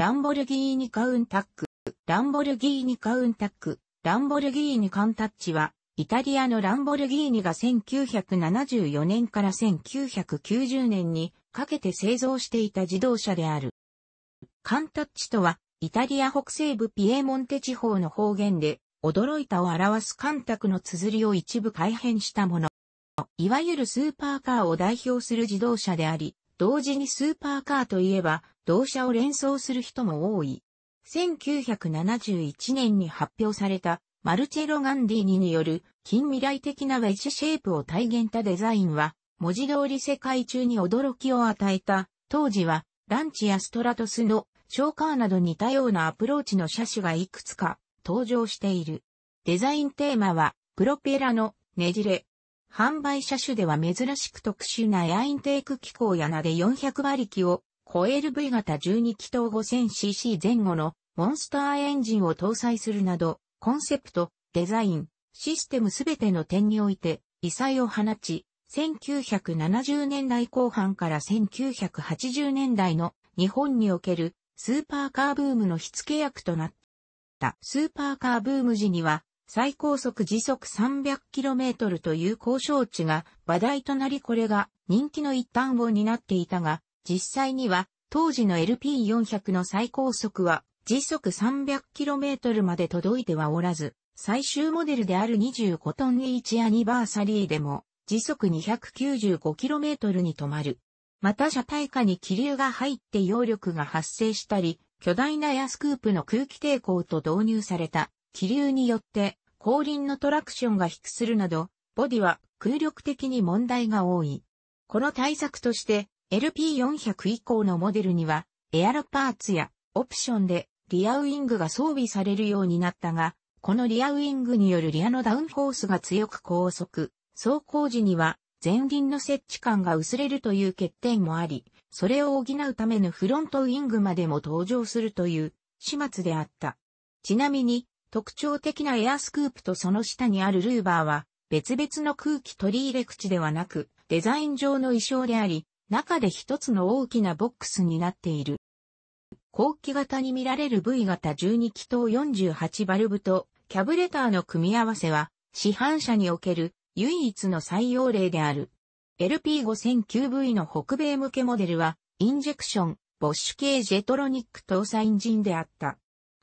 ランボルギーニカウンタック、ランボルギーニカウンタック、ランボルギーニカンタッチは、イタリアのランボルギーニが1974年から1990年にかけて製造していた自動車である。カンタッチとは、イタリア北西部ピエモンテ地方の方言で、驚いたを表すカンタクの綴りを一部改変したもの。いわゆるスーパーカーを代表する自動車であり、同時にスーパーカーといえば、同社を連想する人も多い。1971年に発表されたマルチェロ・ガンディーニによる近未来的なウェッジシェイプを体現したデザインは文字通り世界中に驚きを与えた。当時はランチやストラトスのショーカーなど似たようなアプローチの車種がいくつか登場している。デザインテーマはプロペラのねじれ、販売車種では珍しく特殊なエアインテーク機構やなで400馬力を超える V 型12気筒 5000cc 前後のモンスターエンジンを搭載するなど、コンセプト、デザイン、システムすべての点において、異彩を放ち、1970年代後半から1980年代の日本におけるスーパーカーブームの火付け役となった。スーパーカーブーム時には最高速時速 300km という交渉値が話題となりこれが人気の一端を担っていたが、実際には当時の LP400 の最高速は時速 300km まで届いてはおらず、最終モデルである25トン H アニバーサリーでも時速 295km に止まる。また車体下に気流が入って揚力が発生したり、巨大なエアスクープの空気抵抗と導入された気流によって後輪のトラクションが低するなど、ボディは空力的に問題が多い。この対策として、LP400 以降のモデルには、エアロパーツやオプションでリアウィングが装備されるようになったが、このリアウィングによるリアのダウンフォースが強く高速、走行時には前輪の設置感が薄れるという欠点もあり、それを補うためのフロントウィングまでも登場するという始末であった。ちなみに、特徴的なエアスクープとその下にあるルーバーは、別々の空気取り入れ口ではなく、デザイン上の衣装であり、中で一つの大きなボックスになっている。後期型に見られる V 型12気筒48バルブとキャブレターの組み合わせは、市販車における唯一の採用例である。LP5009V の北米向けモデルは、インジェクション、ボッシュ系ジェトロニック搭載エンジンであった。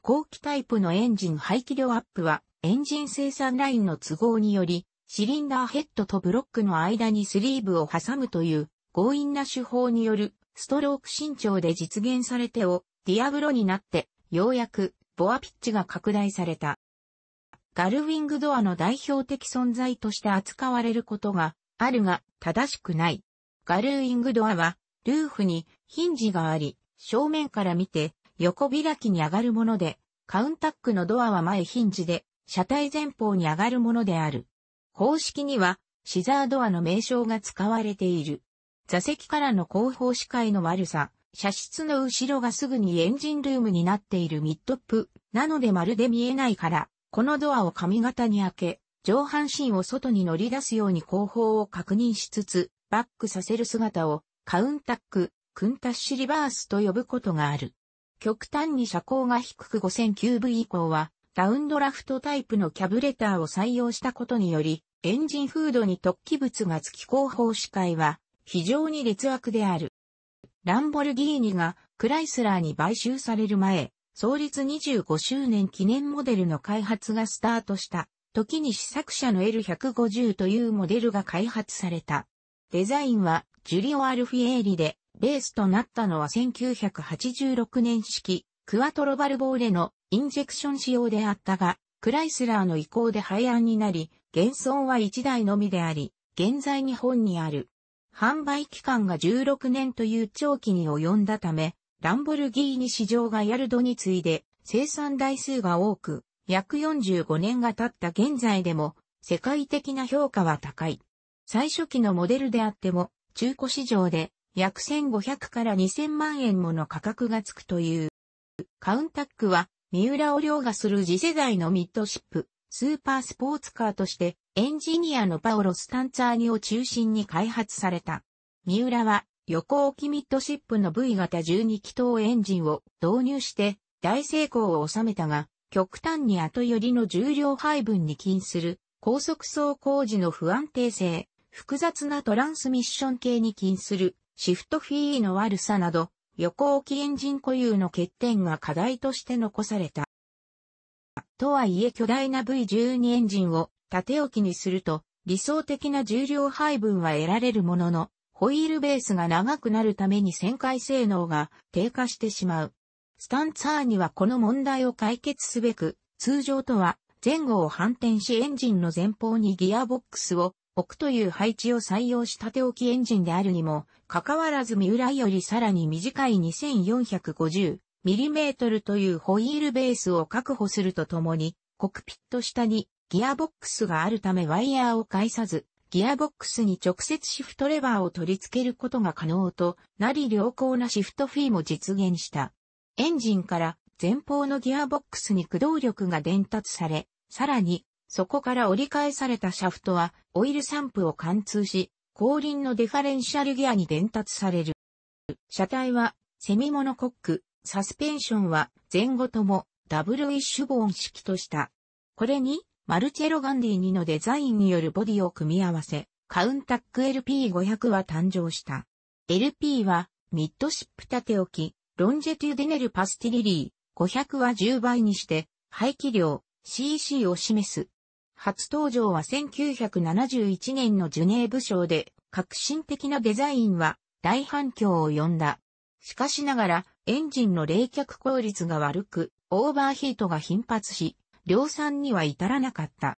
後期タイプのエンジン排気量アップは、エンジン生産ラインの都合により、シリンダーヘッドとブロックの間にスリーブを挟むという強引な手法によるストローク伸長で実現されてをディアブロになってようやくボアピッチが拡大された。ガルウィングドアの代表的存在として扱われることがあるが正しくない。ガルウィングドアはルーフにヒンジがあり正面から見て横開きに上がるもので、カウンタックのドアは前ヒンジで、車体前方に上がるものである。公式には、シザードアの名称が使われている。座席からの後方視界の悪さ、車室の後ろがすぐにエンジンルームになっているミッドップ、なのでまるで見えないから、このドアを髪型に開け、上半身を外に乗り出すように後方を確認しつつ、バックさせる姿を、カウンタック、クンタッシュリバースと呼ぶことがある。極端に車高が低く 5009V 以降は、ダウンドラフトタイプのキャブレターを採用したことにより、エンジンフードに突起物が付き後方視界は、非常に劣悪である。ランボルギーニがクライスラーに買収される前、創立25周年記念モデルの開発がスタートした。時に試作車の L150 というモデルが開発された。デザインはジュリオ・アルフィエーリで、ベースとなったのは1986年式、クワトロバルボーレのインジェクション仕様であったが、クライスラーの意向で廃案になり、現存は1台のみであり、現在日本にある。販売期間が16年という長期に及んだため、ランボルギーニ市場がヤルドに次いで生産台数が多く、約45年が経った現在でも世界的な評価は高い。最初期のモデルであっても中古市場で約1500から2000万円もの価格がつくという。カウンタックは、三浦を凌駕する次世代のミッドシップ、スーパースポーツカーとして、エンジニアのパオロ・スタンツァーニを中心に開発された。三浦は、横置きミッドシップの V 型12気筒エンジンを導入して、大成功を収めたが、極端に後寄りの重量配分に起因する、高速走行時の不安定性、複雑なトランスミッション系に起因するシフトフィーの悪さなど、横置きエンジン固有の欠点が課題として残された。とはいえ巨大な V12 エンジンを縦置きにすると、理想的な重量配分は得られるものの、ホイールベースが長くなるために旋回性能が低下してしまう。スタンツァーにはこの問題を解決すべく、通常とは前後を反転しエンジンの前方にギアボックスを北という配置を採用した手置きエンジンであるにも、かかわらず三浦よりさらに短い 2450mm というホイールベースを確保するとともに、コクピット下にギアボックスがあるためワイヤーを介さず、ギアボックスに直接シフトレバーを取り付けることが可能となり良好なシフトフィーも実現した。エンジンから前方のギアボックスに駆動力が伝達され、さらにそこから折り返されたシャフトは、オイル散布を貫通し、後輪のデファレンシャルギアに伝達される。車体は、セミモノコック、サスペンションは、前後とも、ダブルイッシュボーン式とした。これに、マルチェロ・ガンディ2のデザインによるボディを組み合わせ、カウンタック LP500 は誕生した。LP は、ミッドシップ縦置き、ロンジェテュデネルパスティリリー、500は10倍にして、排気量、CC を示す。初登場は1971年のジュネーブ賞で、革新的なデザインは大反響を呼んだ。しかしながら、エンジンの冷却効率が悪く、オーバーヒートが頻発し、量産には至らなかった。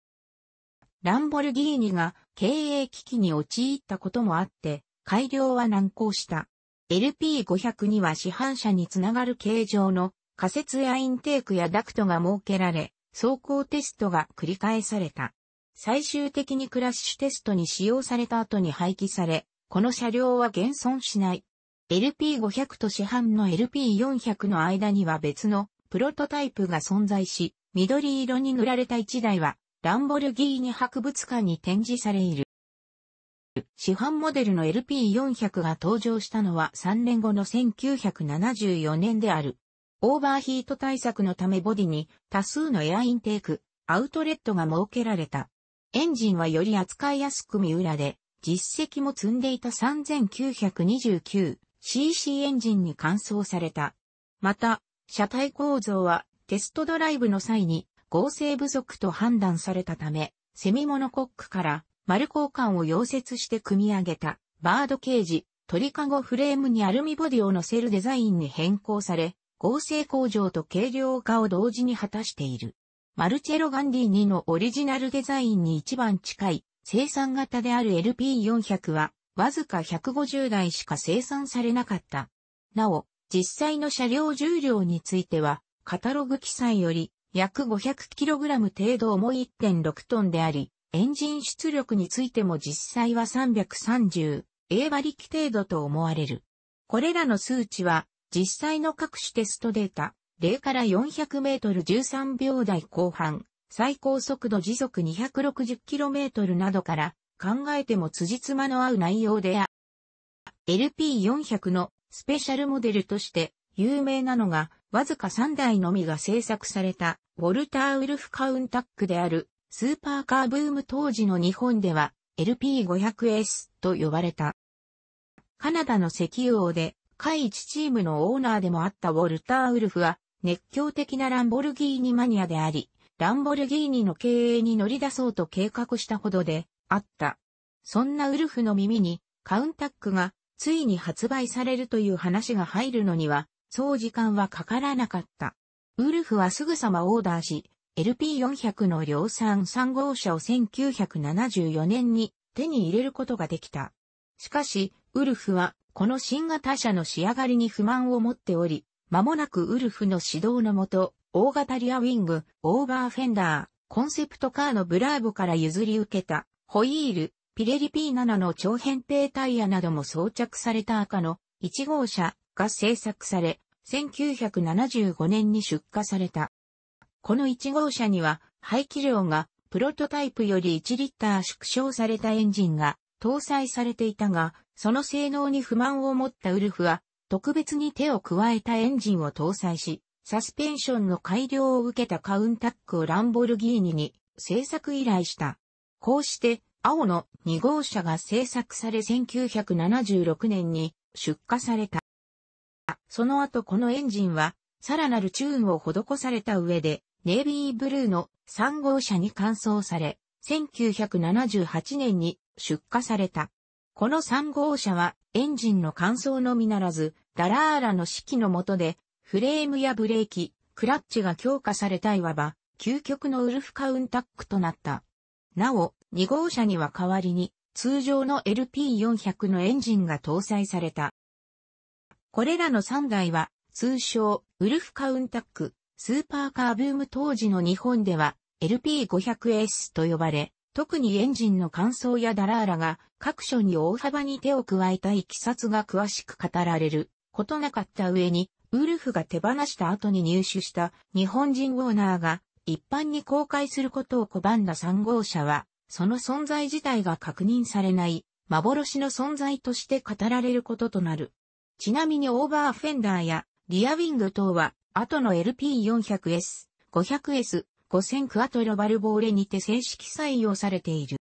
ランボルギーニが経営危機に陥ったこともあって、改良は難航した。LP500 には市販車につながる形状の仮設エアインテークやダクトが設けられ、走行テストが繰り返された。最終的にクラッシュテストに使用された後に廃棄され、この車両は現存しない。LP500 と市販の LP400 の間には別のプロトタイプが存在し、緑色に塗られた1台は、ランボルギーニ博物館に展示されいる。市販モデルの LP400 が登場したのは3年後の1974年である。オーバーヒート対策のためボディに多数のエアインテーク、アウトレットが設けられた。エンジンはより扱いやすく三浦で、実績も積んでいた 3929cc エンジンに換装された。また、車体構造はテストドライブの際に合成不足と判断されたため、セミモノコックから丸交換を溶接して組み上げたバードケージ、鳥かごフレームにアルミボディを乗せるデザインに変更され、合成工場と軽量化を同時に果たしている。マルチェロ・ガンディーのオリジナルデザインに一番近い生産型である LP400 はわずか150台しか生産されなかった。なお、実際の車両重量については、カタログ記載より約 500kg 程度重い1.6トンであり、エンジン出力についても実際は 330A 馬力程度と思われる。これらの数値は実際の各種テストデータ、0から400メートル13秒台後半、最高速度時速2 6 0トルなどから考えても辻褄の合う内容であ LP400 のスペシャルモデルとして有名なのがわずか3台のみが製作されたウォルター・ウルフ・カウンタックであるスーパーカーブーム当時の日本では LP500S と呼ばれた。カナダの石油王で下一チームのオーナーでもあったウォルター・ウルフは、熱狂的なランボルギーニマニアであり、ランボルギーニの経営に乗り出そうと計画したほどで、あった。そんなウルフの耳に、カウンタックが、ついに発売されるという話が入るのには、そう時間はかからなかった。ウルフはすぐさまオーダーし、LP400 の量産3号車を1974年に手に入れることができた。しかし、ウルフはこの新型車の仕上がりに不満を持っており、間もなくウルフの指導のもと、大型リアウィング、オーバーフェンダー、コンセプトカーのブラーボから譲り受けた、ホイール、ピレリ P7 の長編平タイヤなども装着された赤の1号車が製作され、1975年に出荷された。この1号車には排気量がプロトタイプより1リッター縮小されたエンジンが搭載されていたが、その性能に不満を持ったウルフは、特別に手を加えたエンジンを搭載し、サスペンションの改良を受けたカウンタックをランボルギーニに製作依頼した。こうして、青の2号車が製作され1976年に出荷された。その後このエンジンは、さらなるチューンを施された上で、ネイビーブルーの3号車に換装され、1978年に出荷された。この3号車はエンジンの乾燥のみならず、ダラーラの指揮の下で、フレームやブレーキ、クラッチが強化されたいわば、究極のウルフカウンタックとなった。なお、2号車には代わりに、通常の LP400 のエンジンが搭載された。これらの3台は、通称、ウルフカウンタック、スーパーカーブーム当時の日本では、LP500S と呼ばれ、特にエンジンの乾燥やダラーラが各所に大幅に手を加えたいきさつが詳しく語られることなかった上に、ウルフが手放した後に入手した日本人オーナーが一般に公開することを拒んだ3号車は、その存在自体が確認されない幻の存在として語られることとなる。ちなみにオーバーフェンダーやリアウィング等は後の LP400S、500S、5000クアトロバルボーレにて正式採用されている。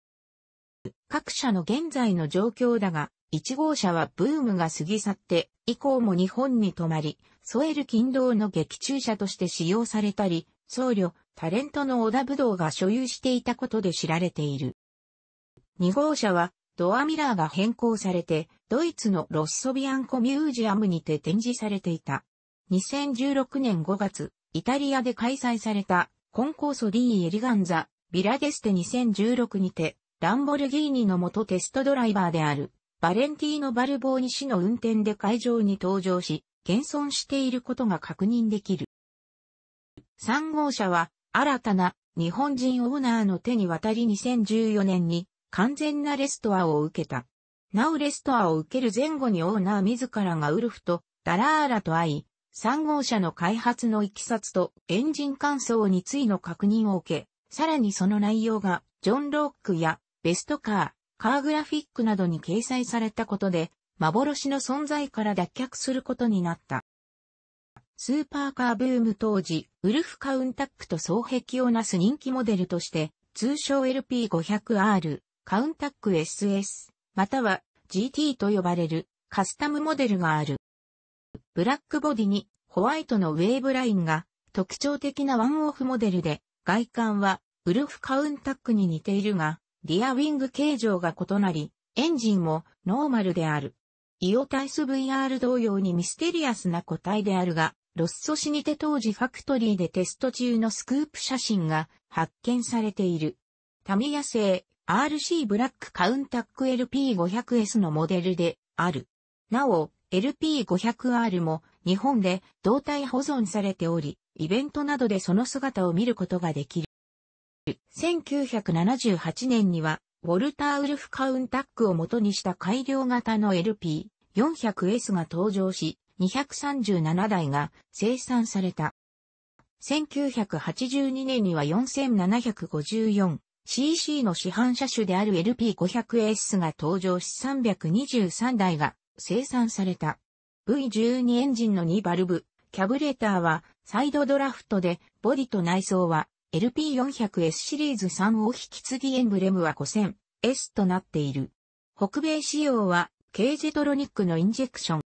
各社の現在の状況だが、1号車はブームが過ぎ去って、以降も日本に泊まり、添える勤労の劇中車として使用されたり、僧侶、タレントの小田武道が所有していたことで知られている。2号車は、ドアミラーが変更されて、ドイツのロッソビアンコミュージアムにて展示されていた。2016年5月、イタリアで開催されたコンコーソディーエリガンザ、ビラデステ2016にて、ランボルギーニの元テストドライバーである、バレンティーノ・バルボーニ氏の運転で会場に登場し、現存していることが確認できる。3号車は、新たな日本人オーナーの手に渡り2014年に完全なレストアを受けた。なおレストアを受ける前後にオーナー自らがウルフとダラーラと会い、3号車の開発のいきさつとエンジン乾燥についの確認を受け、さらにその内容が、ジョン・ロックやベストカー、カーグラフィックなどに掲載されたことで、幻の存在から脱却することになった。スーパーカーブーム当時、ウルフカウンタックと双璧をなす人気モデルとして、通称 LP500R、カウンタック SS、または GT と呼ばれるカスタムモデルがある。ブラックボディにホワイトのウェーブラインが特徴的なワンオフモデルで、外観はウルフカウンタックに似ているが、リアウィング形状が異なり、エンジンもノーマルである。イオタイス VR 同様にミステリアスな個体であるが、ロッソシにて当時ファクトリーでテスト中のスクープ写真が発見されている。タミヤ製 RC ブラックカウンタック LP500S のモデルである。なお、LP500R も日本で胴体保存されており、イベントなどでその姿を見ることができる。1978年には、ウォルター・ウルフ・カウンタックを元にした改良型の LP400S が登場し、237台が生産された。1982年には 4754cc の市販車種である LP500S が登場し323台が生産された。V12 エンジンの2バルブ、キャブレーターはサイドドラフトで、ボディと内装は LP400S シリーズ3を引き継ぎエンブレムは 5000S となっている。北米仕様は k ェトロニックのインジェクション。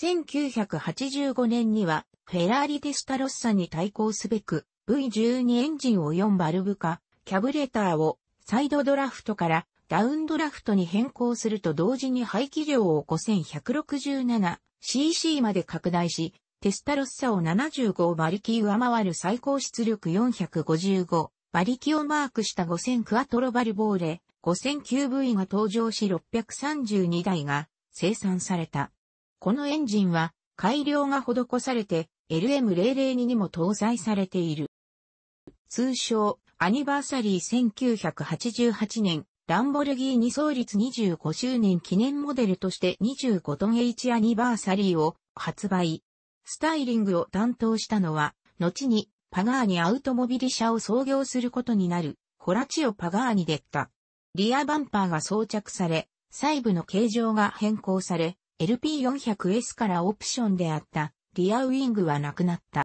1985年にはフェラーリ・デスタロッサに対抗すべく V12 エンジンを4バルブ化、キャブレーターをサイドドラフトからダウンドラフトに変更すると同時に排気量を 5167cc まで拡大し、テスタロッサを75馬力上回る最高出力455馬力をマークした5000クアトロバルボーレ 5000QV が登場し632台が生産された。このエンジンは改良が施されて LM002 にも搭載されている。通称アニバーサリー1988年ランボルギーニ創立25周年記念モデルとして25トン H アニバーサリーを発売。スタイリングを担当したのは、後にパガーニアウトモビリ社を創業することになる、コラチオ・パガーニでった。リアバンパーが装着され、細部の形状が変更され、LP400S からオプションであったリアウィングはなくなった。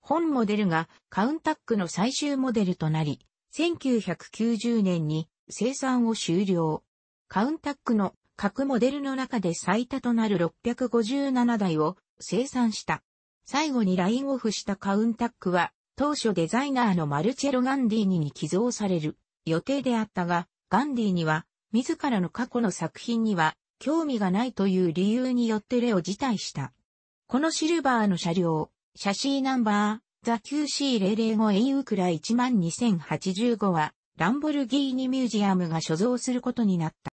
本モデルがカウンタックの最終モデルとなり、1990年に生産を終了。カウンタックの各モデルの中で最多となる657台を生産した。最後にラインオフしたカウンタックは、当初デザイナーのマルチェロ・ガンディーニに寄贈される予定であったが、ガンディーニは自らの過去の作品には興味がないという理由によってレを辞退した。このシルバーの車両、シャシーナンバー、ザ QC005A ウクラ12085は、ランボルギーニミュージアムが所蔵することになった。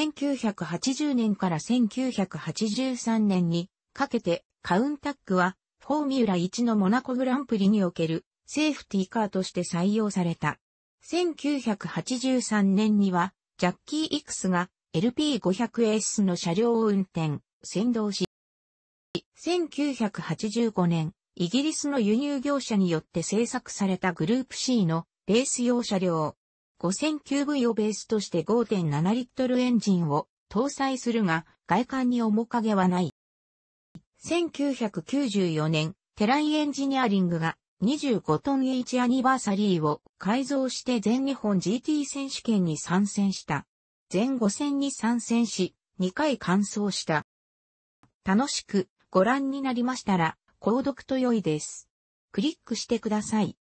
1980年から1983年にかけてカウンタックはフォーミュラ1のモナコグランプリにおけるセーフティーカーとして採用された。1983年にはジャッキー・イクスが LP500S の車両を運転、先導し、1985年、イギリスの輸入業者によって制作されたグループ C のレース用車両。5009V をベースとして5.7リットルエンジンを搭載するが、外観に面影はない。1994年、テライエンジニアリングが25トン H アニバーサリーを改造して全日本 GT 選手権に参戦した。全5戦に参戦し、2回完走した。楽しくご覧になりましたら、購読と良いです。クリックしてください。